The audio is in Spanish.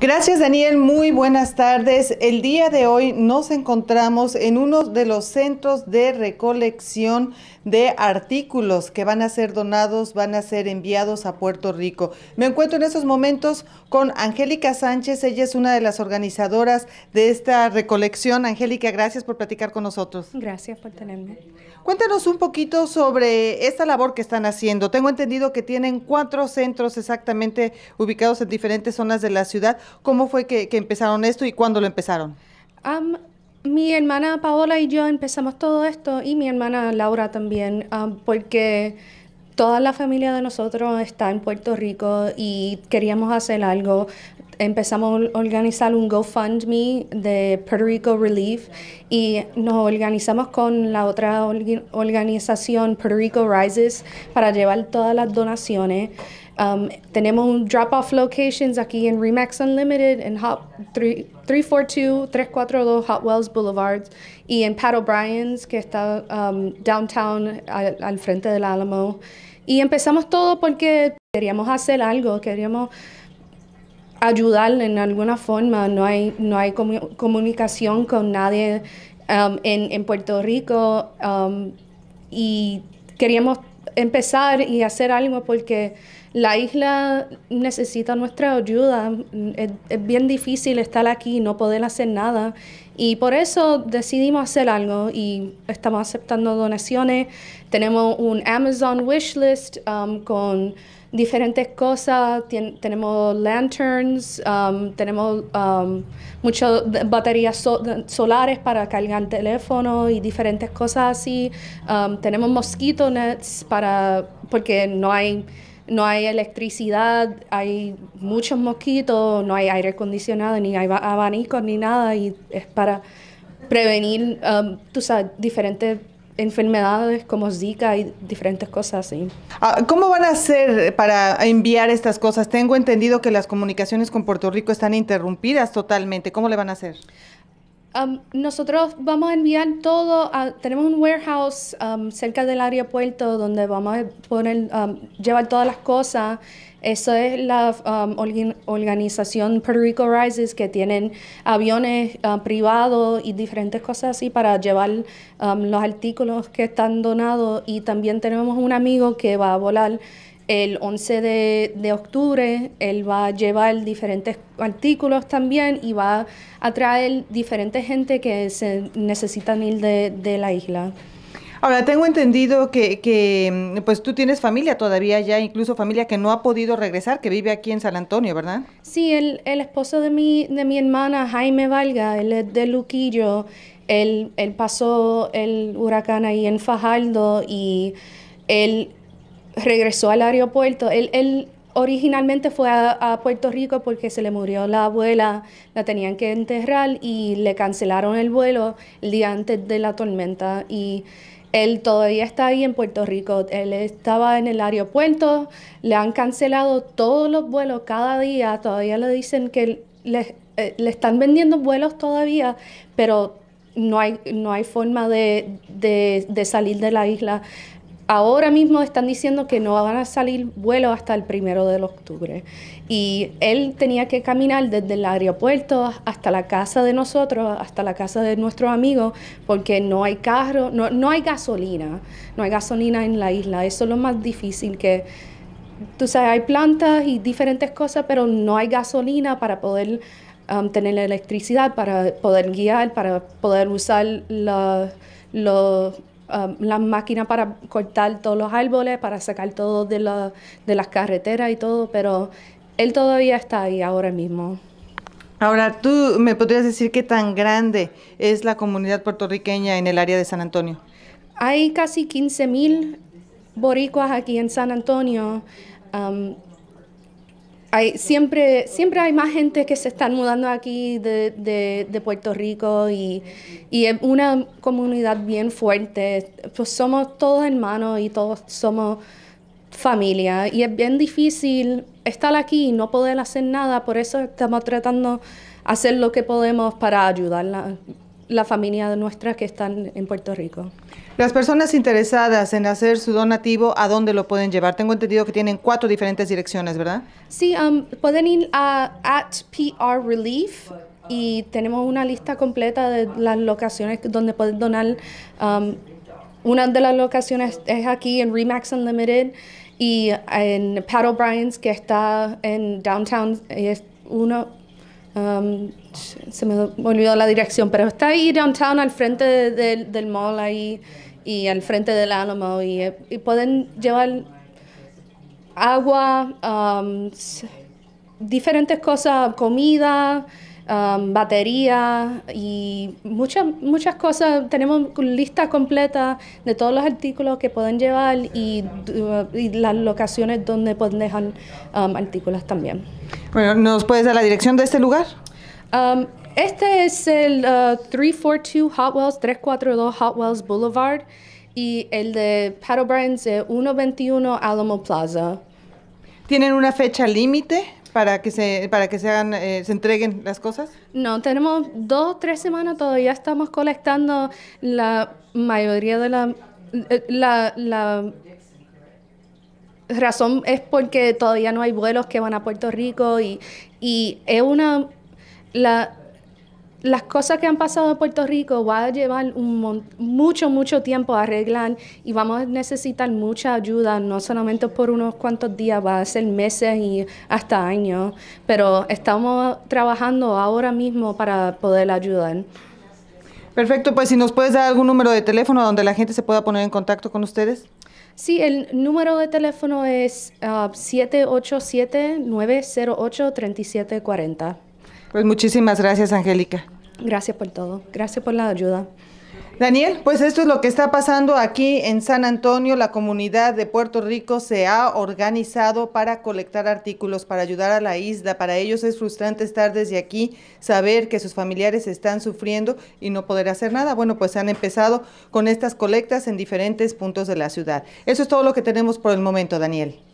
Gracias Daniel, muy buenas tardes. El día de hoy nos encontramos en uno de los centros de recolección de artículos que van a ser donados, van a ser enviados a Puerto Rico. Me encuentro en estos momentos con Angélica Sánchez, ella es una de las organizadoras de esta recolección. Angélica, gracias por platicar con nosotros. Gracias por tenerme. Cuéntanos un poquito sobre esta labor que están haciendo. Tengo entendido que tienen cuatro centros exactamente ubicados en diferentes zonas de la ciudad. ¿Cómo fue que, empezaron esto y cuándo lo empezaron? mi hermana Paola y yo empezamos todo esto y mi hermana Laura también, porque toda la familia de nosotros está en Puerto Rico y queríamos hacer algo. Empezamos a organizar un GoFundMe de Puerto Rico Relief y nos organizamos con la otra organización Puerto Rico Rises para llevar todas las donaciones. Um, tenemos un drop-off locations aquí en Remax Unlimited, en 342-342 Hot Wells Boulevard y en Pat O'Brien's, que está um, downtown al, frente del Alamo. Y empezamos todo porque queríamos hacer algo, queríamos ayudar en alguna forma. No hay, no hay comunicación con nadie um, en, en, Puerto Rico y queríamos empezar y hacer algo porque la isla necesita nuestra ayuda, es, bien difícil estar aquí, no poder hacer nada y por eso decidimos hacer algo y estamos aceptando donaciones, tenemos un Amazon wish list um, con diferentes cosas, tenemos lanterns, um, tenemos um, muchas baterías solares para cargar teléfono y diferentes cosas así, tenemos mosquito nets para, porque no hay no hay electricidad, hay muchos mosquitos, no hay aire acondicionado, ni hay abanicos, ni nada, y es para prevenir, um, diferentes enfermedades como Zika y diferentes cosas así. Ah, ¿Cómo van a hacer para enviar estas cosas? Tengo entendido que las comunicaciones con Puerto Rico están interrumpidas totalmente. ¿Cómo le van a hacer? Um, nosotros vamos a enviar todo, tenemos un warehouse um, cerca del aeropuerto donde vamos a poner, um, llevar todas las cosas. Eso es la organización Puerto Rico Rises que tienen aviones uh, privados y diferentes cosas así para llevar los artículos que están donados y también tenemos un amigo que va a volar el 11 de, de, octubre él va a llevar diferentes artículos también y va a traer diferente gente que se necesitan ir de, la isla. Ahora, tengo entendido que, que, mm, pues tú tienes familia todavía ya, incluso familia que no ha podido regresar, que vive aquí en San Antonio, ¿verdad? Sí, el, el esposo de mi, de mi hermana, Jaime Valga, él es de Luquillo, él, él pasó el huracán ahí en Fajardo y él regresó al aeropuerto. Él, él originalmente fue a, Puerto Rico porque se le murió la abuela, la tenían que enterrar y le cancelaron el vuelo el día antes de la tormenta y él todavía está ahí en Puerto Rico. Él estaba en el aeropuerto, le han cancelado todos los vuelos cada día, todavía le dicen que le, eh, le están vendiendo vuelos todavía, pero no hay, no hay forma de, de salir de la isla ahora mismo están diciendo que no van a salir vuelos hasta el primero de octubre. Y él tenía que caminar desde el aeropuerto hasta la casa de nosotros, hasta la casa de nuestro amigo, porque no hay carro, no, hay gasolina, no hay gasolina en la isla. Eso es lo más difícil que... Tú sabes, hay plantas y diferentes cosas, pero no hay gasolina para poder um, tener tener electricidad, para poder guiar, para poder usar los Um, la las máquinas para cortar todos los árboles, para sacar todo de, las carreteras y todo, pero él todavía está ahí ahora mismo. Ahora, ¿tú me podrías decir qué tan grande es la comunidad puertorriqueña en el área de San Antonio? Hay casi 15 mil boricuas aquí en San Antonio. Um, siempre, siempre hay más gente que se están mudando aquí de, de, de Puerto Rico y, y, es una comunidad bien fuerte. Pues somos todos hermanos y todos somos familia y es bien difícil estar aquí y no poder hacer nada, por eso estamos tratando hacer lo que podemos para ayudarla la familia nuestra que están en Puerto Rico. Las personas interesadas en hacer su donativo, ¿a dónde lo pueden llevar? Tengo entendido que tienen cuatro diferentes direcciones, ¿verdad? Sí, um, pueden ir a at PR Relief y tenemos una lista completa de las locaciones donde pueden donar. Um, una de las locaciones es aquí en Remax Unlimited y en Pat O'Brien's que está en Downtown. Es uno, se me olvidó la dirección, pero está ahí downtown al frente del mall ahí y al frente del animal y, y pueden llevar agua, diferentes cosas, comida, Um, batería y muchas, muchas cosas. Tenemos lista completa de todos los artículos que pueden llevar y, uh, las locaciones donde pueden dejar um, artículos también. Bueno, ¿nos puedes dar la dirección de este lugar? Um, este es el 342 uh, hotwells 342 hotwells Boulevard y el de Paddle Brands es 121 Alamo Plaza. ¿Tienen una fecha límite? para que se para que se hagan eh, se entreguen las cosas? No, tenemos dos tres semanas todavía estamos colectando la mayoría de eh, la la, razón es porque todavía no hay vuelos que van a Puerto Rico y, y es una la las cosas que han pasado en Puerto Rico va a llevar mucho, mucho tiempo a arreglar y vamos a necesitar mucha ayuda, no solamente por unos cuantos días, va a ser meses y hasta años, pero estamos trabajando ahora mismo para poder ayudar. Perfecto, pues si nos puedes dar algún número de teléfono donde la gente se pueda poner en contacto con ustedes. Sí, el número de teléfono es uh, ah, 787-908-3740. Pues muchísimas gracias, Angélica. Gracias por todo. Gracias por la ayuda. Daniel, pues esto es lo que está pasando aquí en San Antonio. La comunidad de Puerto Rico se ha organizado para colectar artículos, para ayudar a la isla. Para ellos es frustrante estar desde aquí, saber que sus familiares están sufriendo y no poder hacer nada. Bueno, pues han empezado con estas colectas en diferentes puntos de la ciudad. Eso es todo lo que tenemos por el momento, Daniel.